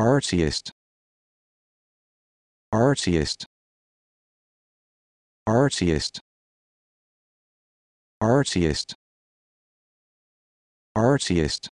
artiest artiest artiest artiest artiest